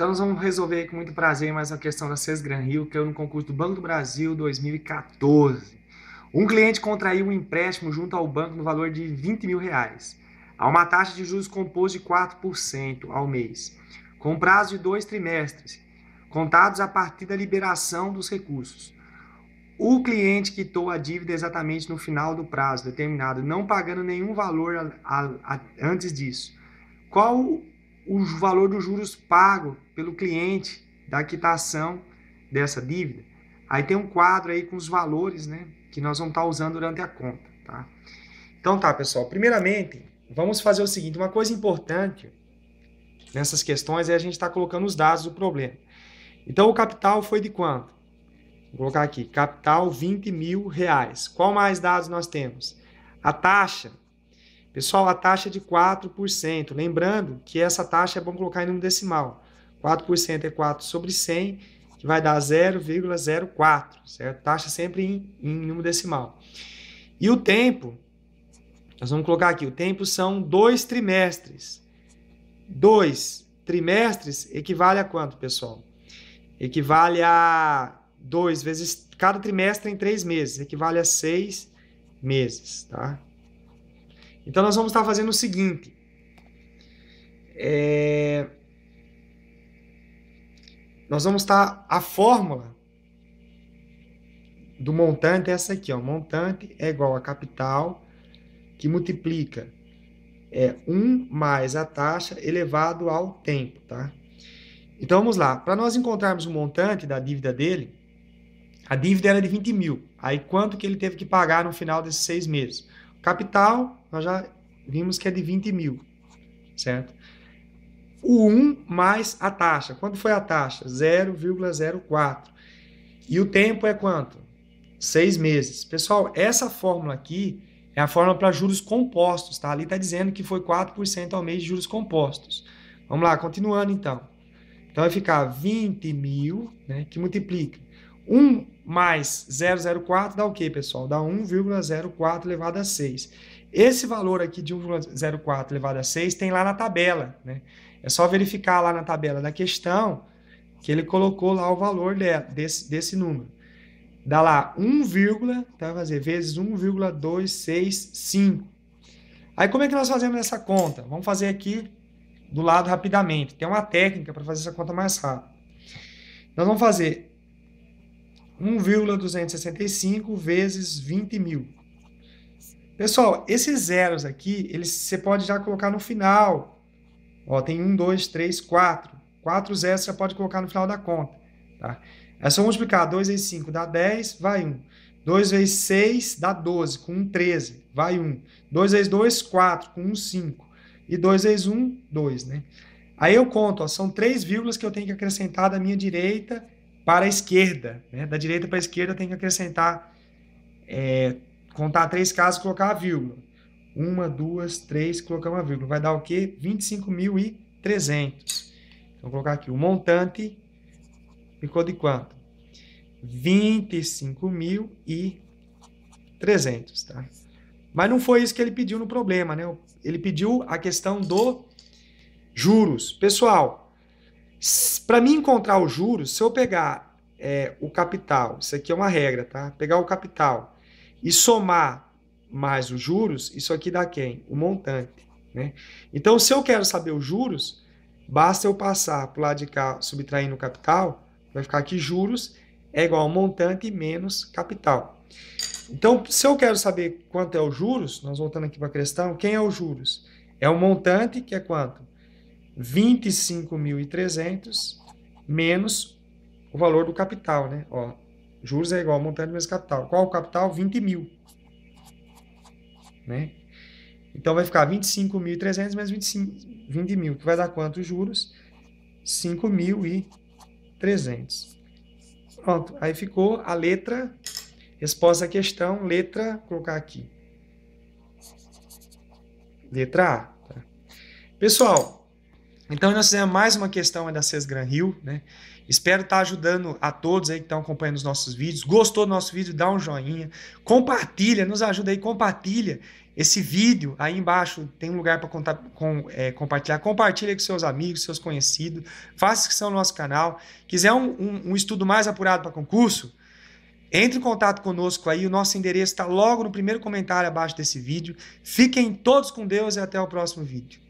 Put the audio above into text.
Então nós vamos resolver com muito prazer mais a questão da Cesgran Rio, que é no concurso do Banco do Brasil 2014. Um cliente contraiu um empréstimo junto ao banco no valor de 20 mil reais, a uma taxa de juros composta de 4% ao mês, com prazo de dois trimestres, contados a partir da liberação dos recursos. O cliente quitou a dívida exatamente no final do prazo determinado, não pagando nenhum valor a, a, a, antes disso. Qual o valor dos juros pago pelo cliente da quitação dessa dívida. Aí tem um quadro aí com os valores, né, que nós vamos estar usando durante a conta, tá? Então tá, pessoal. Primeiramente, vamos fazer o seguinte, uma coisa importante nessas questões é a gente estar tá colocando os dados do problema. Então o capital foi de quanto? Vou colocar aqui, capital 20 mil reais. Qual mais dados nós temos? A taxa Pessoal, a taxa é de 4%. Lembrando que essa taxa é bom colocar em número decimal. 4% é 4 sobre 100, que vai dar 0,04, certo? Taxa sempre em, em número decimal. E o tempo, nós vamos colocar aqui, o tempo são dois trimestres. Dois trimestres equivale a quanto, pessoal? Equivale a 2 vezes, cada trimestre em 3 meses, equivale a 6 meses, tá? Então nós vamos estar fazendo o seguinte. É... Nós vamos estar a fórmula do montante é essa aqui, ó. Montante é igual a capital que multiplica é 1 mais a taxa elevado ao tempo, tá? Então vamos lá. Para nós encontrarmos o montante da dívida dele, a dívida era de 20 mil. Aí quanto que ele teve que pagar no final desses seis meses? Capital, nós já vimos que é de 20 mil, certo? O 1 mais a taxa. Quanto foi a taxa? 0,04. E o tempo é quanto? Seis meses. Pessoal, essa fórmula aqui é a fórmula para juros compostos, tá? Ali está dizendo que foi 4% ao mês de juros compostos. Vamos lá, continuando então. Então vai ficar 20 mil, né, que multiplica 1 mais 0,04 dá o quê, pessoal? Dá 1,04 elevado a 6. Esse valor aqui de 1,04 elevado a 6 tem lá na tabela, né? É só verificar lá na tabela da questão que ele colocou lá o valor desse, desse número. Dá lá 1, tá, fazer vezes 1,265. Aí como é que nós fazemos essa conta? Vamos fazer aqui do lado rapidamente. Tem uma técnica para fazer essa conta mais rápido. Nós vamos fazer 1,265 vezes 20 mil. Pessoal, esses zeros aqui, eles, você pode já colocar no final. Ó, tem 1, 2, 3, 4. 4 zeros você pode colocar no final da conta. Tá? É só multiplicar 2 vezes 5 dá 10, vai 1. 2 vezes 6 dá 12, com 1, 13, vai 1. 2 vezes 2, 4, com 1, 5. E 2 vezes 1, 2, né? Aí eu conto, ó, são 3 vírgulas que eu tenho que acrescentar da minha direita para a esquerda. Né? Da direita para a esquerda tem que acrescentar, é, contar três casos colocar a vírgula. Uma, duas, três, colocar uma vírgula. Vai dar o quê? 25.300. Então, vou colocar aqui o montante ficou de quanto? 25.300, tá? Mas não foi isso que ele pediu no problema, né? Ele pediu a questão do juros. Pessoal, para mim encontrar o juros, se eu pegar é, o capital, isso aqui é uma regra, tá? Pegar o capital e somar mais os juros, isso aqui dá quem? O montante, né? Então, se eu quero saber os juros, basta eu passar para o lado de cá, subtraindo o capital, vai ficar aqui juros é igual ao montante menos capital. Então, se eu quero saber quanto é o juros, nós voltando aqui para a questão, quem é o juros? É o montante, que é quanto? 25.300 menos o valor do capital, né? Ó, juros é igual ao montante menos capital. Qual o capital? 20 mil. Né? Então vai ficar 25.300 menos 25, 20 mil, que vai dar quantos juros? 5.300. Pronto, aí ficou a letra, resposta à questão, letra, vou colocar aqui. Letra A. Tá? Pessoal, então nós fizemos mais uma questão da CES Gran Rio, né? Espero estar tá ajudando a todos aí que estão acompanhando os nossos vídeos. Gostou do nosso vídeo? Dá um joinha, compartilha, nos ajuda aí, compartilha esse vídeo. Aí embaixo tem um lugar para com, é, compartilhar. Compartilha com seus amigos, seus conhecidos. Faça inscrição no nosso canal. Quiser um, um, um estudo mais apurado para concurso? Entre em contato conosco aí. O nosso endereço está logo no primeiro comentário abaixo desse vídeo. Fiquem todos com Deus e até o próximo vídeo.